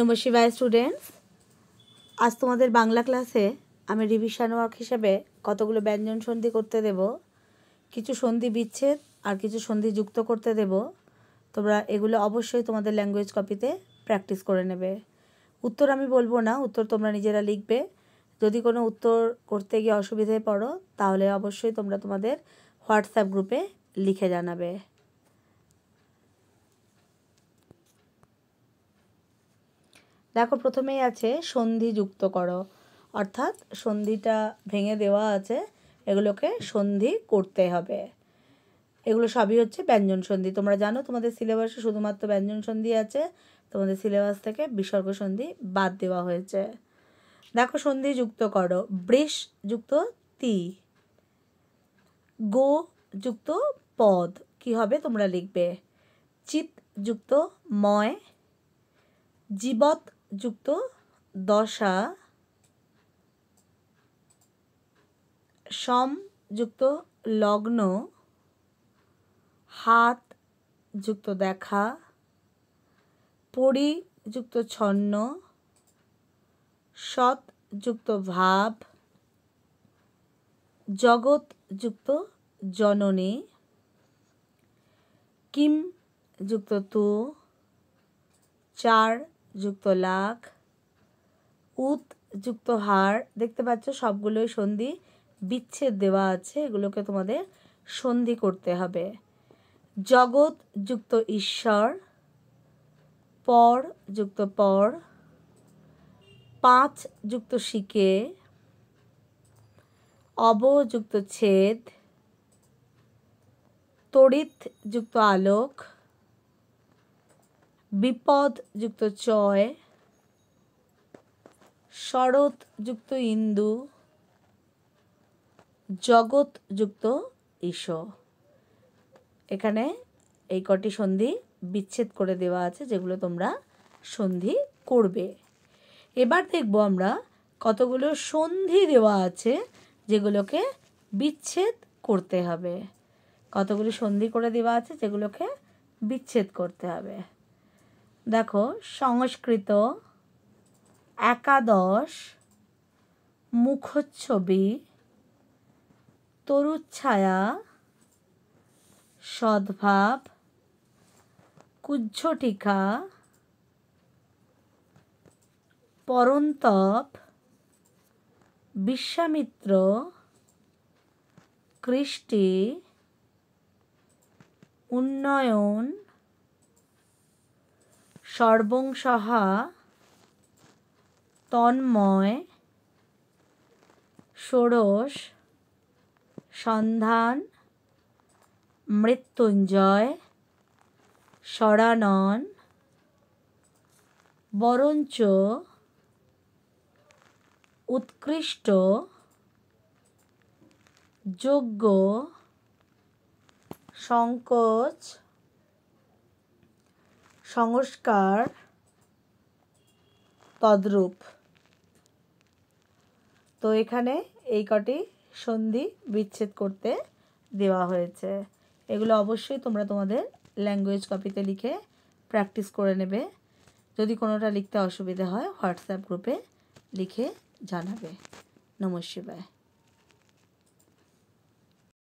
নমস্কার স্টুডেন্টস আজ তোমাদের বাংলা ক্লাসে আমি রিভিশন ওয়ার্ক হিসেবে কতগুলো ব্যঞ্জন সন্ধি করতে দেব কিছু সন্ধি বিচ্ছেদ আর কিছু সন্ধি যুক্ত করতে দেব তোমরা এগুলো অবশ্যই তোমাদের ল্যাঙ্গুয়েজ কপিতে প্র্যাকটিস করে নেবে উত্তর আমি বলবো না উত্তর তোমরা নিজেরা লিখবে যদি কোনো উত্তর করতে গিয়ে অসুবিধায় পড়ো তাহলে অবশ্যই তোমরা তোমাদের হোয়াটসঅ্যাপ গ্রুপে লিখে জানাবে দেখো প্রথমেই আছে সন্ধি যুক্ত করো অর্থাৎ সন্ধিটা ভেঙে দেওয়া আছে এগুলোকে সন্ধি করতে হবে এগুলো সবই হচ্ছে ব্যঞ্জন সন্ধি তোমরা জানো তোমাদের সিলেবাসে শুধুমাত্র ব্যঞ্জন সন্ধি আছে তোমাদের সিলেবাস থেকে বিসর্গ সন্ধি বাদ দেওয়া হয়েছে দেখো সন্ধি যুক্ত করো বৃষ যুক্ত তি গো যুক্ত পদ কি হবে তোমরা লিখবে চিত যুক্ত ময় জীবত যুক্ত দশা সম যুক্ত লগ্ন হাত যুক্ত দেখা পরি যুক্ত ছন্ন সৎ যুক্ত ভাব জগৎ যুক্ত জননী কিম যুক্ত তো চার যুক্ত লাখ উত যুক্ত হার দেখতে পাচ্ছ সবগুলোই সন্ধি বিচ্ছেদ দেওয়া আছে এগুলোকে তোমাদের সন্ধি করতে হবে জগৎ যুক্ত ঈশ্বর পর যুক্ত পর পাঁচ যুক্ত শিকে অবযুক্ত ছেদ তড়িৎ যুক্ত আলোক বিপদ যুক্ত চয় শরৎ যুক্ত ইন্দু জগৎ যুক্ত ঈশ এখানে এই কটি সন্ধি বিচ্ছেদ করে দেওয়া আছে যেগুলো তোমরা সন্ধি করবে এবার দেখব আমরা কতগুলো সন্ধি দেওয়া আছে যেগুলোকে বিচ্ছেদ করতে হবে কতগুলো সন্ধি করে দেওয়া আছে যেগুলোকে বিচ্ছেদ করতে হবে দেখো সংস্কৃত একাদশ মুখচ্ছবি তরুচ্ছায়া সদ্ভাব কুজ্ঝটিকা পরন্তপ বিশ্বামিত্র কৃষ্টি উন্নয়ন সর্বংসহা তন্ময় ষোড়শ সন্ধান মৃত্যুঞ্জয় সরানন বরঞ্চ উৎকৃষ্ট যোগ্য সংকোচ সংস্কার তদ্রূপ তো এখানে এই কটি সন্ধি বিচ্ছেদ করতে দেওয়া হয়েছে এগুলো অবশ্যই তোমরা তোমাদের ল্যাঙ্গুয়েজ কপিতে লিখে প্র্যাকটিস করে নেবে যদি কোনোটা লিখতে অসুবিধা হয় হোয়াটসঅ্যাপ গ্রুপে লিখে জানাবে নমস্কার